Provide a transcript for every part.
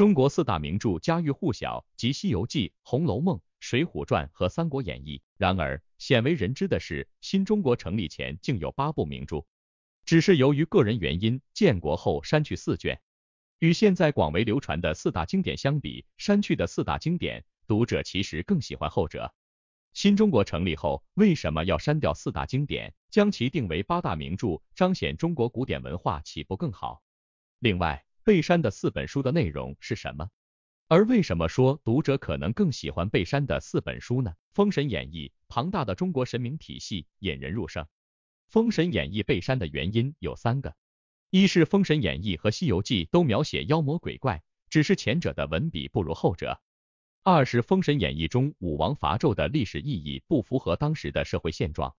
中国四大名著家喻户晓，即《西游记》《红楼梦》《水浒传》和《三国演义》。然而，鲜为人知的是，新中国成立前竟有八部名著，只是由于个人原因，建国后删去四卷。与现在广为流传的四大经典相比，删去的四大经典，读者其实更喜欢后者。新中国成立后，为什么要删掉四大经典，将其定为八大名著，彰显中国古典文化，岂不更好？另外，被删的四本书的内容是什么？而为什么说读者可能更喜欢被删的四本书呢？《封神演义》庞大的中国神明体系引人入胜。《封神演义》被删的原因有三个：一是《封神演义》和《西游记》都描写妖魔鬼怪，只是前者的文笔不如后者；二是《封神演义》中武王伐纣的历史意义不符合当时的社会现状；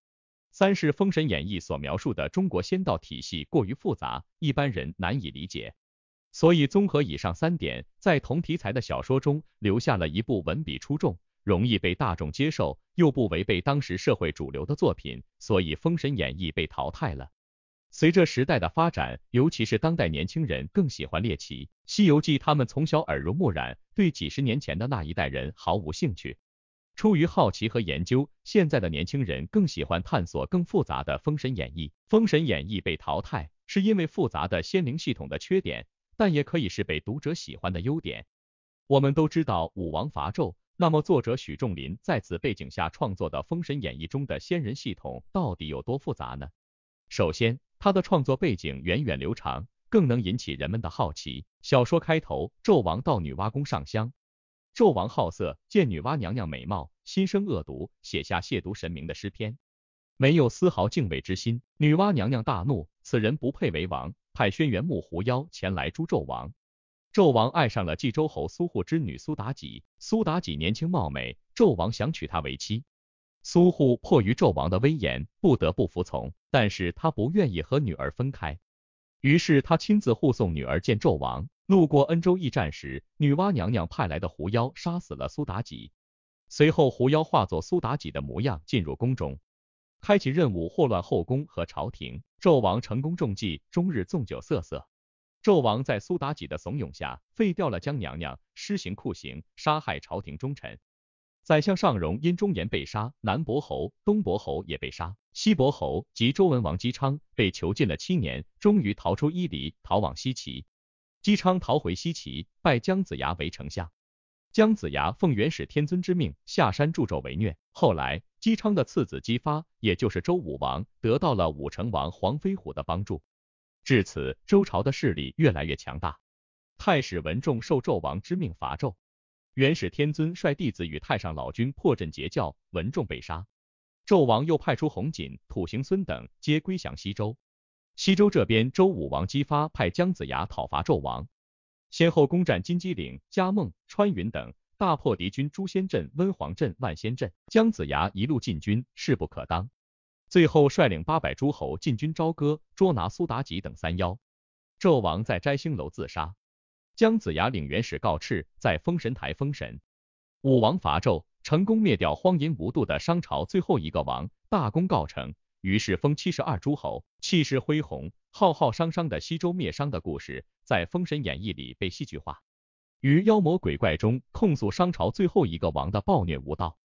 三是《封神演义》所描述的中国仙道体系过于复杂，一般人难以理解。所以综合以上三点，在同题材的小说中留下了一部文笔出众、容易被大众接受又不违背当时社会主流的作品。所以《封神演义》被淘汰了。随着时代的发展，尤其是当代年轻人更喜欢猎奇，《西游记》他们从小耳濡目染，对几十年前的那一代人毫无兴趣。出于好奇和研究，现在的年轻人更喜欢探索更复杂的《封神演义》。《封神演义》被淘汰是因为复杂的仙灵系统的缺点。但也可以是被读者喜欢的优点。我们都知道武王伐纣，那么作者许仲林在此背景下创作的《封神演义》中的仙人系统到底有多复杂呢？首先，他的创作背景源远流长，更能引起人们的好奇。小说开头，纣王到女娲宫上香，纣王好色，见女娲娘娘美貌，心生恶毒，写下亵渎神明的诗篇，没有丝毫敬畏之心。女娲娘娘大怒，此人不配为王。派轩辕木狐妖前来诛纣王。纣王爱上了冀州侯苏护之女苏妲己。苏妲己年轻貌美，纣王想娶她为妻。苏护迫于纣王的威严，不得不服从，但是他不愿意和女儿分开，于是他亲自护送女儿见纣王。路过恩州驿站时，女娲娘娘派来的狐妖杀死了苏妲己。随后狐妖化作苏妲己的模样进入宫中。开启任务祸乱后宫和朝廷，纣王成功中计，终日纵酒瑟瑟。纣王在苏妲己的怂恿下，废掉了姜娘娘，施行酷刑，杀害朝廷忠臣。宰相尚容因忠言被杀，南伯侯、东伯侯也被杀，西伯侯及周文王姬昌被囚禁了七年，终于逃出伊犁，逃往西岐。姬昌逃回西岐，拜姜子牙为丞相。姜子牙奉元始天尊之命下山助纣为虐，后来姬昌的次子姬发，也就是周武王，得到了武成王黄飞虎的帮助，至此周朝的势力越来越强大。太史文仲受纣王之命伐纣，元始天尊率弟子与太上老君破阵截教，文仲被杀。纣王又派出红锦、土行孙等，皆归降西周。西周这边，周武王姬发派姜子牙讨伐纣王。先后攻占金鸡岭、嘉梦、川云等，大破敌军朱仙镇、温皇镇、万仙镇。姜子牙一路进军，势不可当。最后率领八百诸侯进军朝歌，捉拿苏妲己等三妖。纣王在摘星楼自杀。姜子牙领元始告敕，在封神台封神。武王伐纣，成功灭掉荒淫无度的商朝最后一个王，大功告成。于是封七十二诸侯，气势恢宏、浩浩汤汤的西周灭商的故事，在《封神演义》里被戏剧化，于妖魔鬼怪中控诉商朝最后一个王的暴虐无道。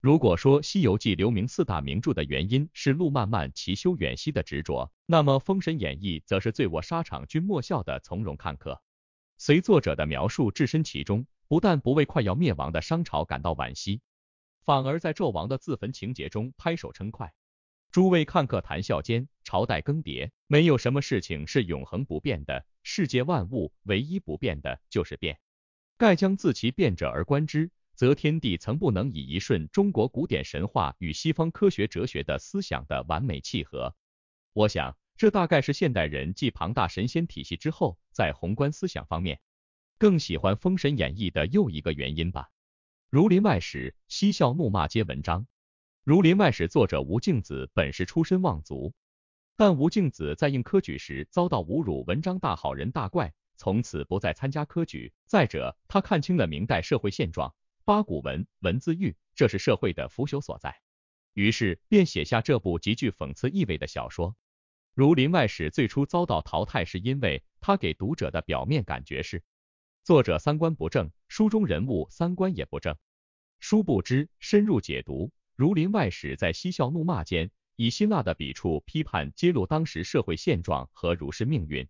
如果说《西游记》留名四大名著的原因是路漫漫其修远兮的执着，那么《封神演义》则是醉卧沙场君莫笑的从容看客，随作者的描述置身其中，不但不为快要灭亡的商朝感到惋惜，反而在纣王的自焚情节中拍手称快。诸位看客谈笑间，朝代更迭，没有什么事情是永恒不变的。世界万物，唯一不变的就是变。盖将自其变者而观之，则天地曾不能以一瞬。中国古典神话与西方科学哲学的思想的完美契合，我想，这大概是现代人继庞大神仙体系之后，在宏观思想方面更喜欢《封神演义》的又一个原因吧。《儒林外史》，嬉笑怒骂皆文章。《儒林外史》作者吴敬梓本是出身望族，但吴敬梓在应科举时遭到侮辱，文章大好人大怪，从此不再参加科举。再者，他看清了明代社会现状，八股文、文字狱，这是社会的腐朽所在。于是便写下这部极具讽刺意味的小说《儒林外史》。最初遭到淘汰是因为他给读者的表面感觉是作者三观不正，书中人物三观也不正。殊不知，深入解读。《儒林外史》在嬉笑怒骂间，以辛辣的笔触批判揭露当时社会现状和儒士命运，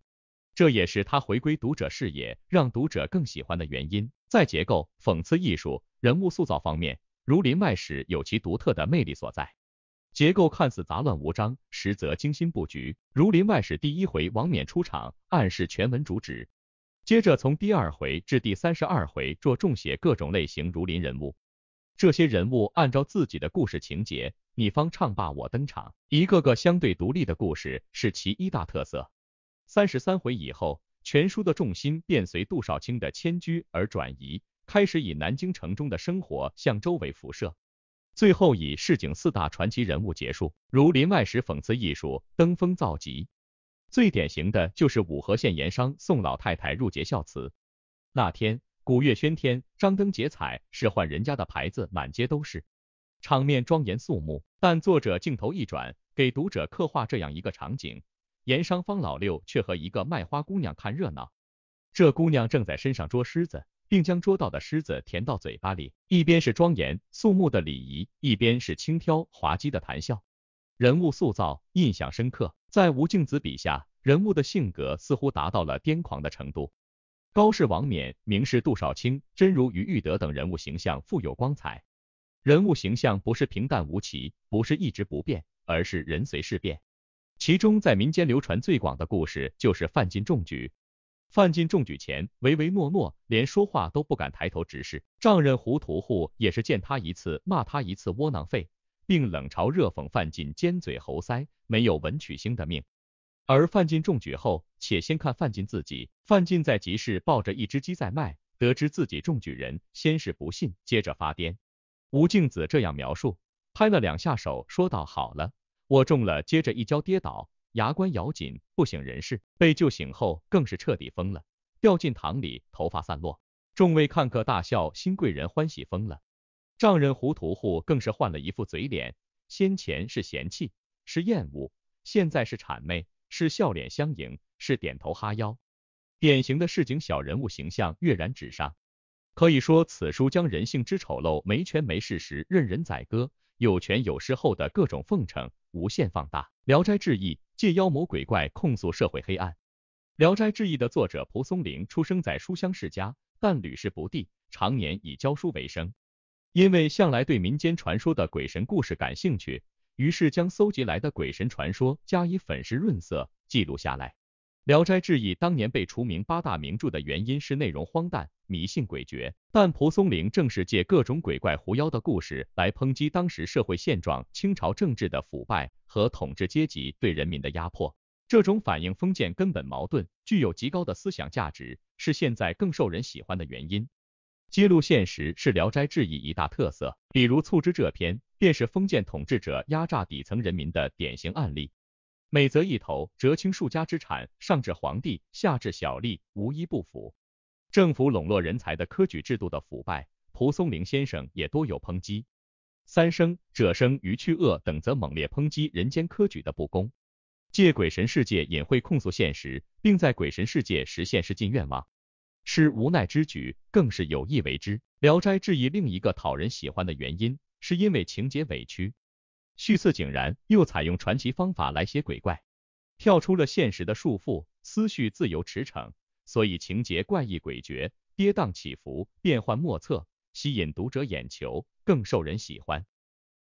这也是他回归读者视野，让读者更喜欢的原因。在结构、讽刺艺术、人物塑造方面，《儒林外史》有其独特的魅力所在。结构看似杂乱无章，实则精心布局。《儒林外史》第一回王冕出场，暗示全文主旨，接着从第二回至第三十二回着重写各种类型儒林人物。这些人物按照自己的故事情节，你方唱罢我登场，一个个相对独立的故事是其一大特色。三十三回以后，全书的重心便随杜少卿的迁居而转移，开始以南京城中的生活向周围辐射，最后以市井四大传奇人物结束。《如林外史》讽刺艺术登峰造极，最典型的就是五河县盐商宋老太太入节孝祠那天。鼓乐喧天，张灯结彩，是换人家的牌子，满街都是，场面庄严肃穆。但作者镜头一转，给读者刻画这样一个场景：盐商方老六却和一个卖花姑娘看热闹。这姑娘正在身上捉虱子，并将捉到的虱子填到嘴巴里。一边是庄严肃穆的礼仪，一边是轻佻滑稽的谈笑。人物塑造印象深刻，在吴敬梓笔下，人物的性格似乎达到了癫狂的程度。高适、王冕、名士、杜少卿、真如、于玉德等人物形象富有光彩，人物形象不是平淡无奇，不是一直不变，而是人随事变。其中在民间流传最广的故事就是范进中举。范进中举前唯唯诺诺，连说话都不敢抬头直视，丈人胡屠户也是见他一次骂他一次窝囊废，并冷嘲热讽范进尖嘴猴腮，没有文曲星的命。而范进中举后，且先看范进自己。范进在集市抱着一只鸡在卖，得知自己中举人，先是不信，接着发癫。吴敬子这样描述，拍了两下手，说道：“好了，我中了。”接着一跤跌倒，牙关咬紧，不省人事。被救醒后，更是彻底疯了，掉进塘里，头发散落。众位看客大笑，新贵人欢喜疯了，丈人胡屠户更是换了一副嘴脸，先前是嫌弃，是厌恶，现在是谄媚。是笑脸相迎，是点头哈腰，典型的市井小人物形象跃然纸上。可以说，此书将人性之丑陋，没权没势时任人宰割，有权有势后的各种奉承，无限放大。《聊斋志异》借妖魔鬼怪控诉社会黑暗。《聊斋志异》的作者蒲松龄出生在书香世家，但屡试不第，常年以教书为生。因为向来对民间传说的鬼神故事感兴趣。于是将搜集来的鬼神传说加以粉饰润色，记录下来。《聊斋志异》当年被除名八大名著的原因是内容荒诞、迷信诡谲，但蒲松龄正是借各种鬼怪狐妖的故事来抨击当时社会现状、清朝政治的腐败和统治阶级对人民的压迫，这种反映封建根本矛盾，具有极高的思想价值，是现在更受人喜欢的原因。揭露现实是《聊斋志异》一大特色，比如《促织》这篇，便是封建统治者压榨底层人民的典型案例。每则一头折清数家之产，上至皇帝，下至小吏，无一不腐。政府笼络人才的科举制度的腐败，蒲松龄先生也多有抨击。《三生》《者生》《于去恶》等则猛烈抨击人间科举的不公，借鬼神世界隐晦控诉现实，并在鬼神世界实现是尽愿望。是无奈之举，更是有意为之。《聊斋志异》另一个讨人喜欢的原因，是因为情节委屈，叙事井然，又采用传奇方法来写鬼怪，跳出了现实的束缚，思绪自由驰骋，所以情节怪异诡谲，跌宕起伏，变幻莫测，吸引读者眼球，更受人喜欢。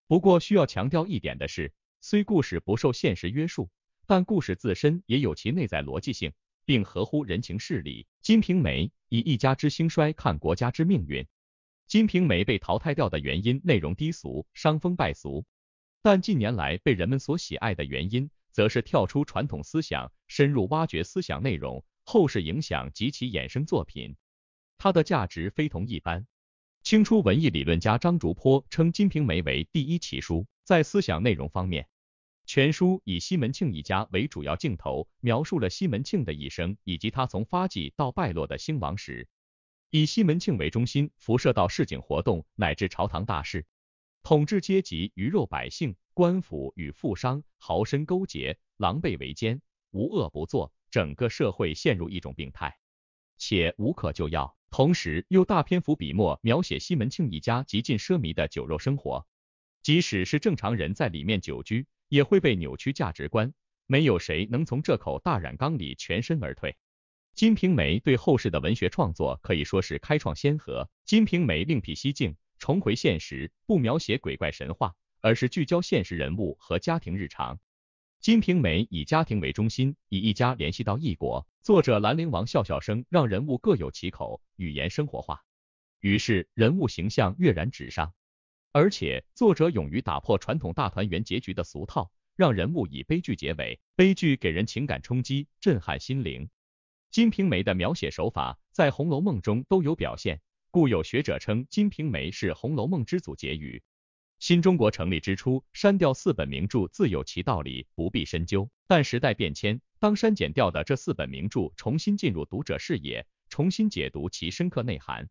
不过需要强调一点的是，虽故事不受现实约束，但故事自身也有其内在逻辑性。并合乎人情事理。金瓶梅以一家之兴衰看国家之命运。金瓶梅被淘汰掉的原因，内容低俗，伤风败俗。但近年来被人们所喜爱的原因，则是跳出传统思想，深入挖掘思想内容，后世影响及其衍生作品，它的价值非同一般。清初文艺理论家张竹坡称金瓶梅为第一奇书，在思想内容方面。全书以西门庆一家为主要镜头，描述了西门庆的一生以及他从发迹到败落的兴亡史。以西门庆为中心，辐射到市井活动乃至朝堂大事，统治阶级鱼肉百姓，官府与富商豪绅勾结，狼狈为奸，无恶不作，整个社会陷入一种病态，且无可救药。同时，又大篇幅笔墨描写西门庆一家极尽奢靡的酒肉生活，即使是正常人在里面久居。也会被扭曲价值观，没有谁能从这口大染缸里全身而退。《金瓶梅》对后世的文学创作可以说是开创先河。《金瓶梅》另辟蹊径，重回现实，不描写鬼怪神话，而是聚焦现实人物和家庭日常。《金瓶梅》以家庭为中心，以一家联系到异国。作者兰陵王笑笑生让人物各有其口，语言生活化，于是人物形象跃然纸上。而且作者勇于打破传统大团圆结局的俗套，让人物以悲剧结尾，悲剧给人情感冲击，震撼心灵。金瓶梅的描写手法在红楼梦中都有表现，故有学者称金瓶梅是红楼梦之祖。结语，新中国成立之初删掉四本名著自有其道理，不必深究。但时代变迁，当删减掉的这四本名著重新进入读者视野，重新解读其深刻内涵，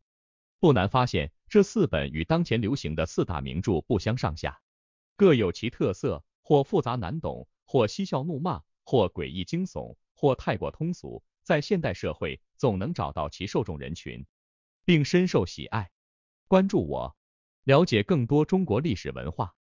不难发现。这四本与当前流行的四大名著不相上下，各有其特色，或复杂难懂，或嬉笑怒骂，或诡异惊悚，或太过通俗，在现代社会总能找到其受众人群，并深受喜爱。关注我，了解更多中国历史文化。